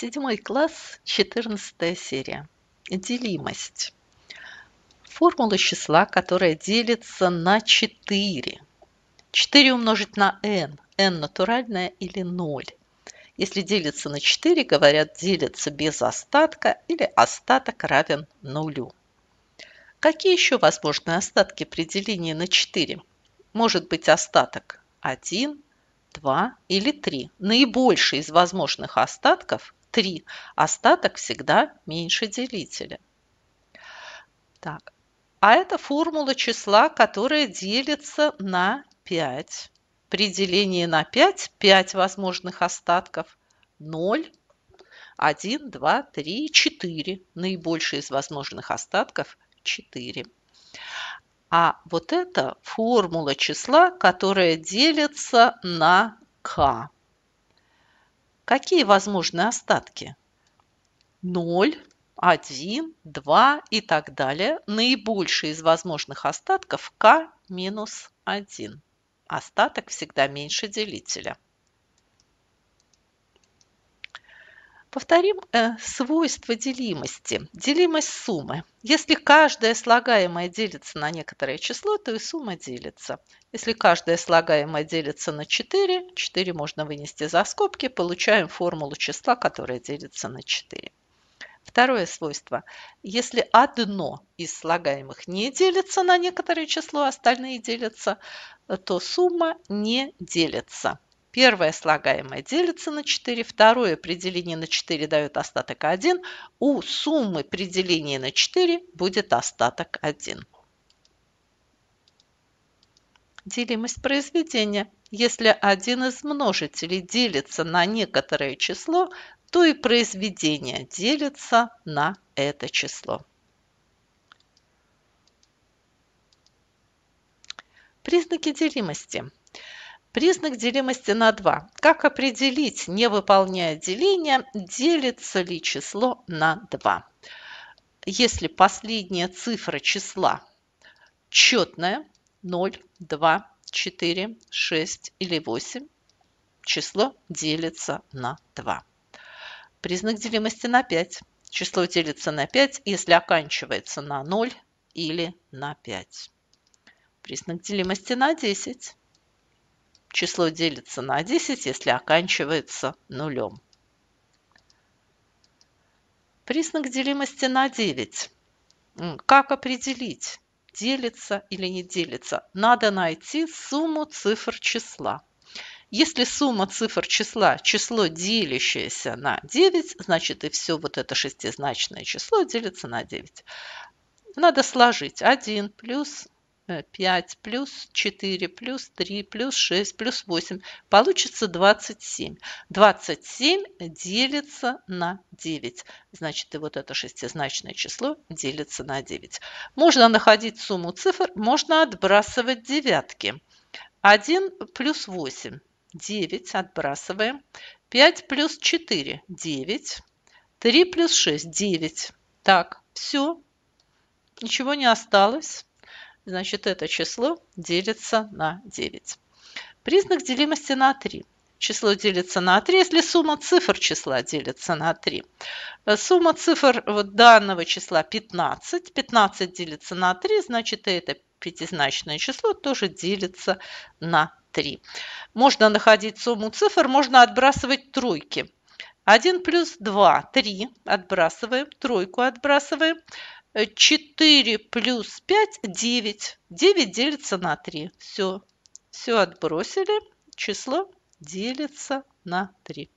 Седьмой класс, 14 серия. Делимость. Формула числа, которое делится на 4. 4 умножить на n. n натуральное или 0. Если делится на 4, говорят, делится без остатка или остаток равен нулю. Какие еще возможные остатки при делении на 4? Может быть остаток 1, 2 или 3. Наибольший из возможных остатков 3. Остаток всегда меньше делителя. Так. А это формула числа, которое делится на 5. При делении на 5 5 возможных остатков 0, 1, 2, 3, 4. Наибольший из возможных остатков 4. А вот это формула числа, которая делится на k. Какие возможны остатки? 0, 1, 2 и так далее. Наибольший из возможных остатков k минус 1. Остаток всегда меньше делителя. Повторим э, свойство делимости, делимость суммы. Если каждое слагаемое делится на некоторое число, то и сумма делится. Если каждое слагаемое делится на 4, 4 можно вынести за скобки, получаем формулу числа, которое делится на 4. Второе свойство. Если одно из слагаемых не делится на некоторое число, а остальные делятся, э, то сумма не делится. Первое слагаемое делится на 4, второе при делении на 4 дает остаток 1. У суммы при делении на 4 будет остаток 1. Делимость произведения. Если один из множителей делится на некоторое число, то и произведение делится на это число. Признаки делимости. Признак делимости на 2. Как определить, не выполняя деление, делится ли число на 2? Если последняя цифра числа четная 0, 2, 4, 6 или 8, число делится на 2. Признак делимости на 5. Число делится на 5, если оканчивается на 0 или на 5. Признак делимости на 10. Число делится на 10, если оканчивается нулем. Признак делимости на 9. Как определить, делится или не делится? Надо найти сумму цифр числа. Если сумма цифр числа – число, делящееся на 9, значит и все вот это шестизначное число делится на 9. Надо сложить 1 плюс 5 э, плюс 4 плюс 3 плюс 6 плюс 8. Получится 27. 27 делится на 9. Значит, и вот это шестизначное число делится на 9. Можно находить сумму цифр, можно отбрасывать девятки. 1 плюс 8 – 9, отбрасываем. 5 плюс 4 – 9. 3 плюс 6 – 9. Так, все, ничего не осталось значит это число делится на 9. Признак делимости на 3. Число делится на 3, если сумма цифр числа делится на 3. Э, сумма цифр вот данного числа 15. 15 делится на 3, значит это пятизначное число тоже делится на 3. Можно находить сумму цифр, можно отбрасывать тройки. 1 плюс 2, 3, отбрасываем, тройку отбрасываем. 4 плюс 5 – 9. 9 делится на 3. Все. Все отбросили. Число делится на 3.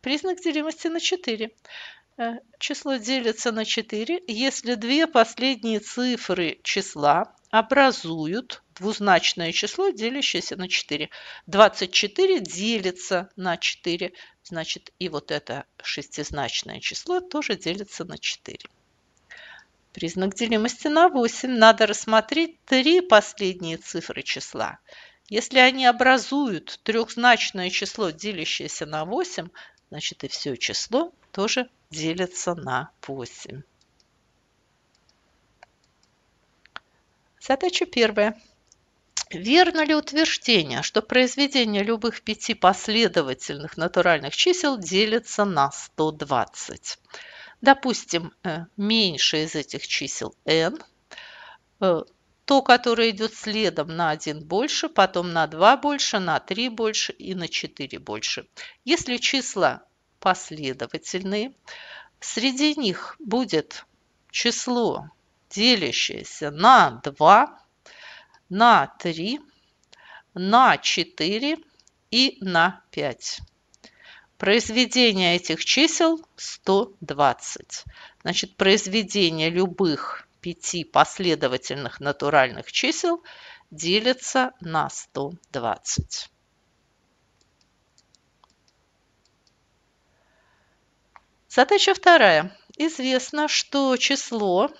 Признак делимости на 4. Э, число делится на 4, если две последние цифры числа образуют двузначное число, делящееся на 4. 24 делится на 4, значит и вот это шестизначное число тоже делится на 4. Признак делимости на 8. Надо рассмотреть три последние цифры числа. Если они образуют трехзначное число, делящееся на 8, значит и все число тоже делится на 8. Задача первая. Верно ли утверждение, что произведение любых пяти последовательных натуральных чисел делится на 120? Допустим, э, меньше из этих чисел n, э, то, которое идет следом на один больше, потом на два больше, на три больше и на четыре больше. Если числа последовательные, среди них будет число, делящееся на 2, на 3, на 4 и на 5. Произведение этих чисел 120. Значит, произведение любых пяти последовательных натуральных чисел делится на 120. Задача вторая. Известно, что число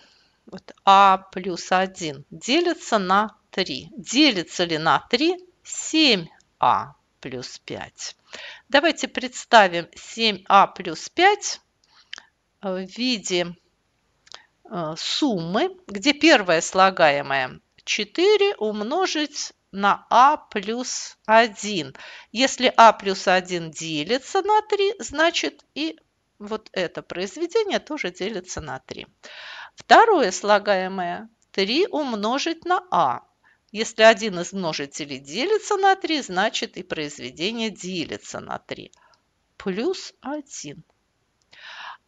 вот, а плюс 1 делится на 3. Делится ли на 3 7а плюс 5? Давайте представим 7а плюс 5 в виде Э, суммы, где первое слагаемое 4 умножить на а плюс 1. Если а плюс 1 делится на 3, значит и вот это произведение тоже делится на 3. Второе слагаемое 3 умножить на а. Если один из множителей делится на 3, значит и произведение делится на 3. Плюс 1.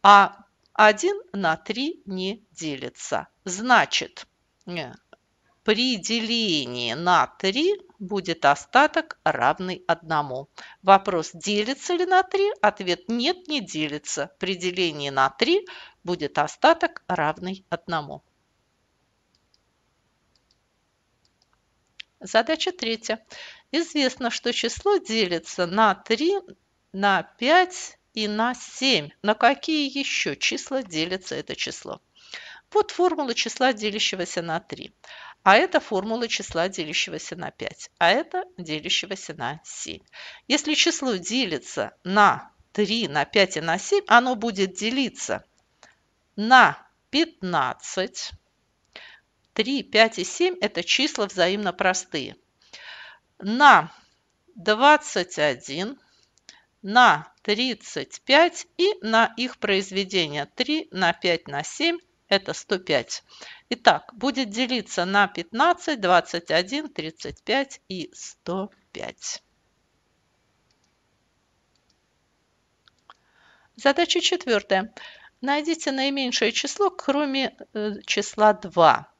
А 1 на 3 не делится. Значит, э, при делении на 3 будет остаток равный 1. Вопрос, делится ли на 3? Ответ нет, не делится. При делении на 3 будет остаток равный 1. Задача третья. Известно, что число делится на 3, на 5 и на 7. На какие еще числа делится это число? Вот формула числа, делящегося на 3. А это формула числа, делящегося на 5. А это делящегося на 7. Если число делится на 3, на 5 и на 7, оно будет делиться на 15. 3, 5 и 7 – это числа взаимно простые. На 21, на 35 и на их произведение 3 на 5 на 7 это 105. Итак, будет делиться на 15, 21, 35 и 105. Задача четвертая. Найдите наименьшее число, кроме э, числа 2,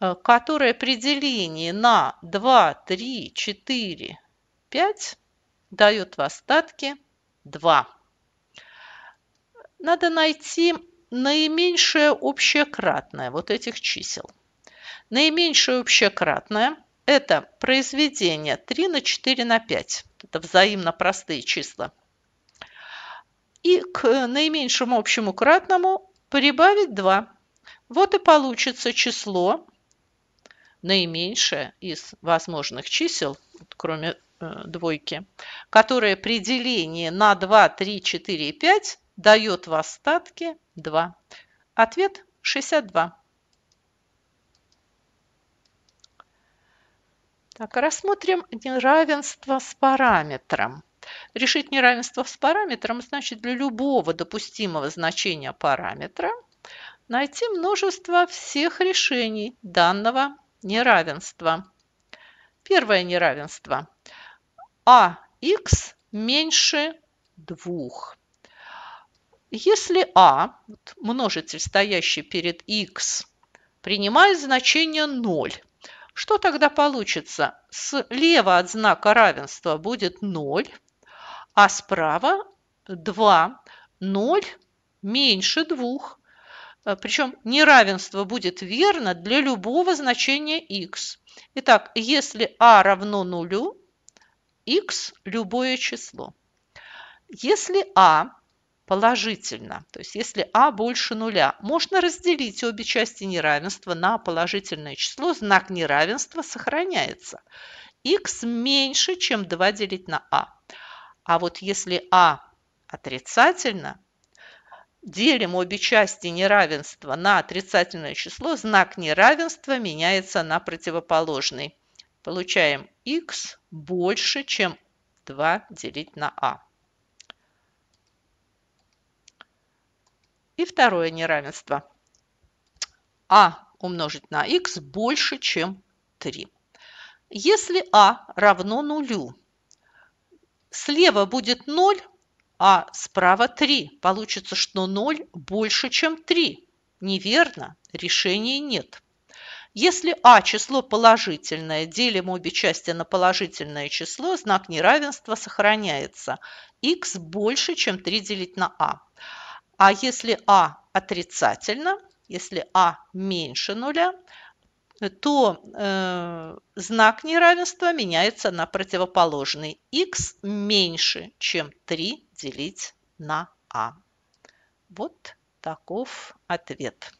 э, которое при делении на 2, 3, 4, 5 дает в остатке 2. Надо найти наименьшее общее кратное вот этих чисел. Наименьшее общее кратное это произведение 3 на 4 на 5. Это взаимно простые числа. И к наименьшему общему кратному прибавить 2. Вот и получится число наименьшее из возможных чисел, кроме Э, двойки, которое при делении на 2, 3, 4 и 5 дает в остатке 2. Ответ 62. Так, рассмотрим неравенство с параметром. Решить неравенство с параметром значит для любого допустимого значения параметра найти множество всех решений данного неравенства. Первое неравенство а x меньше 2. Если а, множитель, стоящий перед x, принимает значение 0, что тогда получится? Слева от знака равенства будет 0, а справа 2. 0 меньше 2. Э, Причем неравенство будет верно для любого значения x. Итак, если а равно нулю, x любое число. Если a а положительно, то есть если a а больше нуля, можно разделить обе части неравенства на положительное число, знак неравенства сохраняется. x меньше, чем 2 делить на a. А. а вот если a отрицательно, делим обе части неравенства на отрицательное число, знак неравенства меняется на противоположный. Получаем x больше, чем 2 делить на а. И второе неравенство. а умножить на x больше, чем 3. Если а равно нулю, слева будет 0, а справа 3. Получится, что 0 больше, чем 3. Неверно, решения нет. Если а число положительное, делим обе части на положительное число, знак неравенства сохраняется. x больше, чем 3 делить на а. А если а отрицательно, если а меньше нуля, то э, знак неравенства меняется на противоположный. x меньше, чем 3 делить на а. Вот таков ответ.